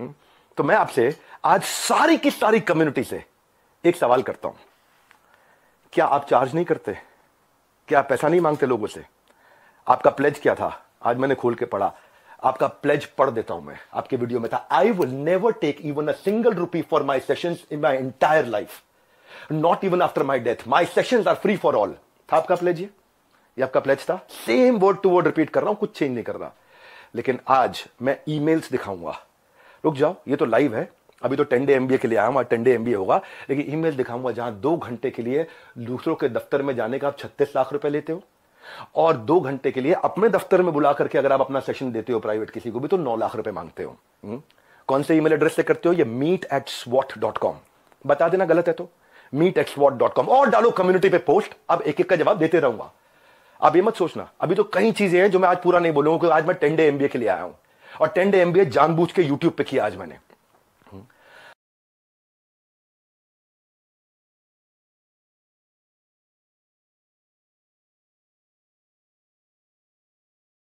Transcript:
हम्म? तो मैं आपसे आज सारी की सारी कम्युनिटी से एक सवाल करता हूं क्या आप चार्ज नहीं करते क्या आप पैसा नहीं मांगते लोगों से आपका प्लेज क्या था आज मैंने खोल के पढ़ा आपका प्लेज पढ़ देता हूं मैं आपके वीडियो में था I will never take even a single rupee for my session in my entire life not even after my death my session are free for all था आपका प्लेज ये ये आपका प्लेज था same word to word repeat कर रहा हूं कुछ चेंज नहीं कर रहा लेकिन आज मैं ईमेल्स दिखाऊंगा रुक जाओ ये तो लाइव है अभी तो टेन डे एमबीए के लिए आया हूँ टेन डे एमबीए होगा लेकिन ईमेल दिखाऊंगा जहां दो घंटे के लिए दूसरों के दफ्तर में जाने का आप छत्तीस लाख रुपए लेते हो और दो घंटे के लिए अपने दफ्तर में बुला करके अगर आप अपना सेशन देते हो प्राइवेट किसी को भी तो नौ लाख रुपए मांगते हो हम्म? कौन से ईमेल एड्रेस से करते हो ये meet at swot dot com बता देना गलत है तो meet at swot dot com और डालो कम्युनिटी पे पोस्ट अब एक एक का जवाब देते रहूंगा अब ये मत सोचना अभी तो कई चीजें हैं जो मैं आज पूरा नहीं बोलूंगा आज मैं टेन डे एमबीए के लिए आया हूं और टेन डे एम बी ए जानबूझ के यूट्यूब पे किया आज मैंने